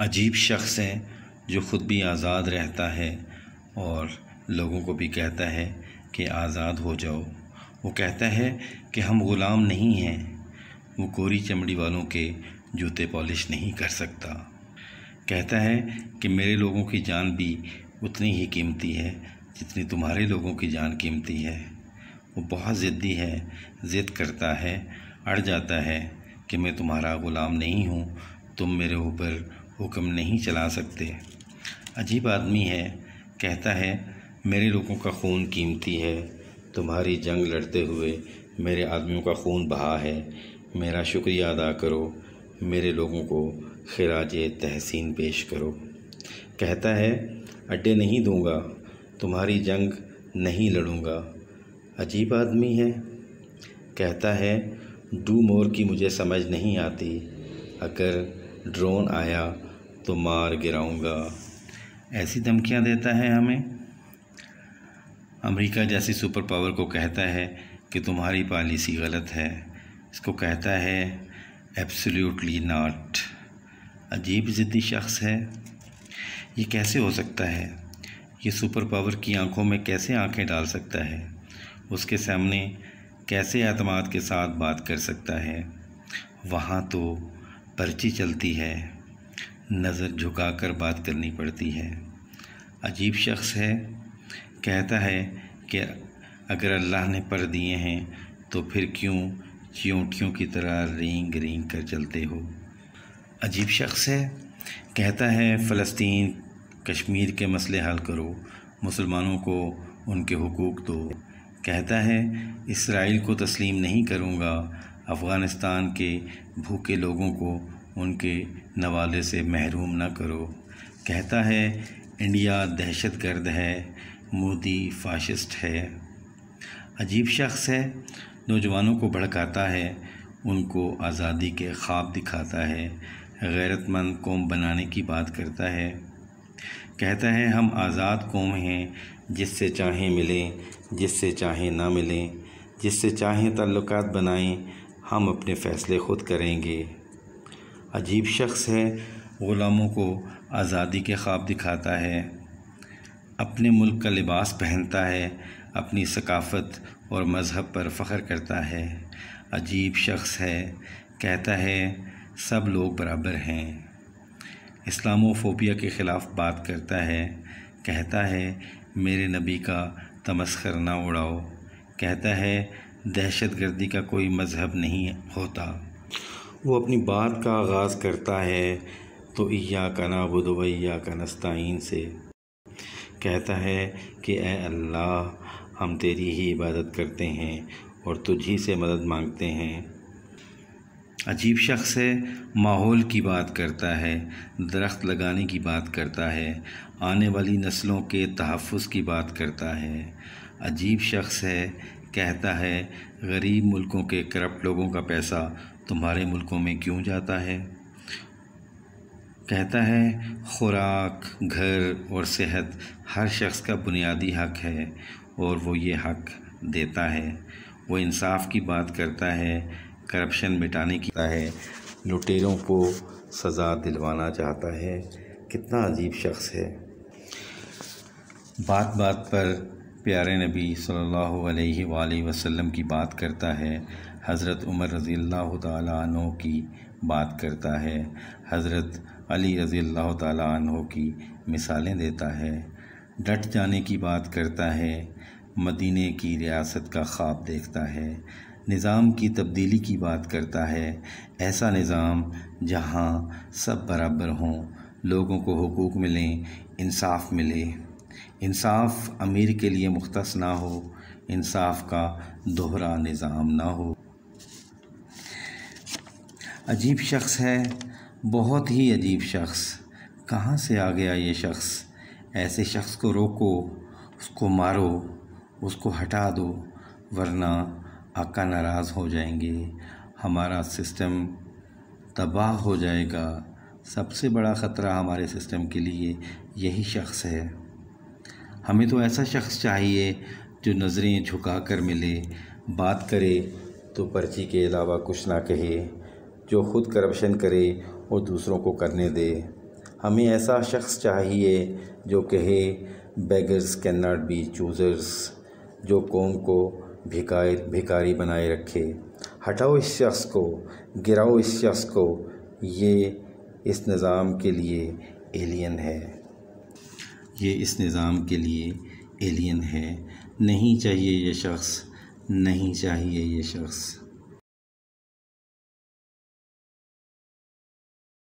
अजीब शख्स है जो ख़ुद भी आज़ाद रहता है और लोगों को भी कहता है कि आज़ाद हो जाओ वो कहता है कि हम ग़ुलाम नहीं हैं वो गोरी चमड़ी वालों के जूते पॉलिश नहीं कर सकता कहता है कि मेरे लोगों की जान भी उतनी ही कीमती है जितनी तुम्हारे लोगों की जान कीमती है वो बहुत ज़िद्दी है ज़िद करता है अड़ जाता है कि मैं तुम्हारा ग़ुलाम नहीं हूँ तुम मेरे ऊपर हुक्म नहीं चला सकते अजीब आदमी है कहता है मेरे लोगों का खून कीमती है तुम्हारी जंग लड़ते हुए मेरे आदमियों का खून बहा है मेरा शुक्रिया अदा करो मेरे लोगों को खराज तहसीन पेश करो कहता है अड्डे नहीं दूंगा तुम्हारी जंग नहीं लड़ूंगा अजीब आदमी है कहता है डू मोर की मुझे समझ नहीं आती अगर ड्रोन आया तो मार गिराऊंगा ऐसी धमकियां देता है हमें अमेरिका जैसी सुपर पावर को कहता है कि तुम्हारी पॉलिसी गलत है इसको कहता है एब्सोल्युटली नॉट अजीब ज़िद्दी शख्स है ये कैसे हो सकता है ये सुपर पावर की आंखों में कैसे आंखें डाल सकता है उसके सामने कैसे अतमाद के साथ बात कर सकता है वहाँ तो पर्ची चलती है नज़र झुकाकर बात करनी पड़ती है अजीब शख्स है कहता है कि अगर अल्लाह ने पर दिए हैं तो फिर क्यों चियोटियों की तरह रेंग रेंग कर चलते हो अजीब शख्स है कहता है फ़लस्तीन कश्मीर के मसले हल करो मुसलमानों को उनके हकूक़ दो कहता है इसराइल को तस्लीम नहीं करूँगा अफ़गानिस्तान के भूखे लोगों को उनके नवाले से महरूम ना करो कहता है इंडिया दहशत गर्द है मोदी फाशिस्ट है अजीब शख्स है नौजवानों को भड़काता है उनको आज़ादी के ख्वाब दिखाता है गैरतमंद कौम बनाने की बात करता है कहता है हम आज़ाद कौम हैं जिससे चाहें मिलें जिससे चाहें ना मिलें जिससे चाहें ताल्लुकात बनाएं हम अपने फ़ैसले ख़ुद करेंगे अजीब शख्स है ग़ुलामों को आज़ादी के ख्वाब दिखाता है अपने मुल्क का लिबास पहनता है अपनी सकाफ़त और मज़हब पर फ़ख्र करता है अजीब शख्स है कहता है सब लोग बराबर हैं इस्लामोफोबिया के ख़िलाफ़ बात करता है कहता है मेरे नबी का तमस्कर ना उड़ाओ कहता है दहशत गर्दी का कोई मज़हब नहीं होता वो अपनी बात का आगाज़ करता है तो का ना बुदो का नस्ताइन से कहता है कि ए अल्लाह हम तेरी ही इबादत करते हैं और तुझी से मदद मांगते हैं अजीब शख्स है माहौल की बात करता है दरख्त लगाने की बात करता है आने वाली नस्लों के तहफ़ की बात करता है अजीब शख्स है कहता है गरीब मुल्कों के करप्ट लोगों का पैसा तुम्हारे मुल्कों में क्यों जाता है कहता है खुराक घर और सेहत हर शख्स का बुनियादी हक है और वो ये हक देता है वो इंसाफ की बात करता है करप्शन मिटाने की है लुटेरों को सज़ा दिलवाना चाहता है कितना अजीब शख्स है बात बात पर प्यारे नबी सल्लल्लाहु अलैहि वसल्लम की बात करता है हज़रत उमर रज़ी अल्लाह तु की बात करता है हज़रत अली रज़ी अल्लाह तु की मिसालें देता है डट जाने की बात करता है मदीने की रियासत का ख्वाब देखता है निज़ाम की तब्दीली की बात करता है ऐसा निज़ाम जहाँ सब बराबर हों लोगों को हकूक़ मिलें इंसाफ मिले इंसाफ अमीर के लिए मुख्त ना हो इंसाफ का दोहरा निज़ाम ना हो अजीब शख्स है बहुत ही अजीब शख्स कहाँ से आ गया ये शख्स ऐसे शख्स को रोको उसको मारो उसको हटा दो वरना आका नाराज़ हो जाएंगे हमारा सिस्टम तबाह हो जाएगा सबसे बड़ा ख़तरा हमारे सिस्टम के लिए यही शख्स है हमें तो ऐसा शख्स चाहिए जो नज़रें झुका कर मिले बात करे तो पर्ची के अलावा कुछ ना कहे जो ख़ुद करप्शन करे और दूसरों को करने दे हमें ऐसा शख्स चाहिए जो कहे beggars can not be choosers जो कौम को भिकार भिकारी बनाए रखे हटाओ इस शख्स को गिराओ इस शख्स को ये इस निज़ाम के लिए एलियन है ये इस निज़ाम के लिए एलियन है नहीं चाहिए ये शख्स नहीं चाहिए ये शख्स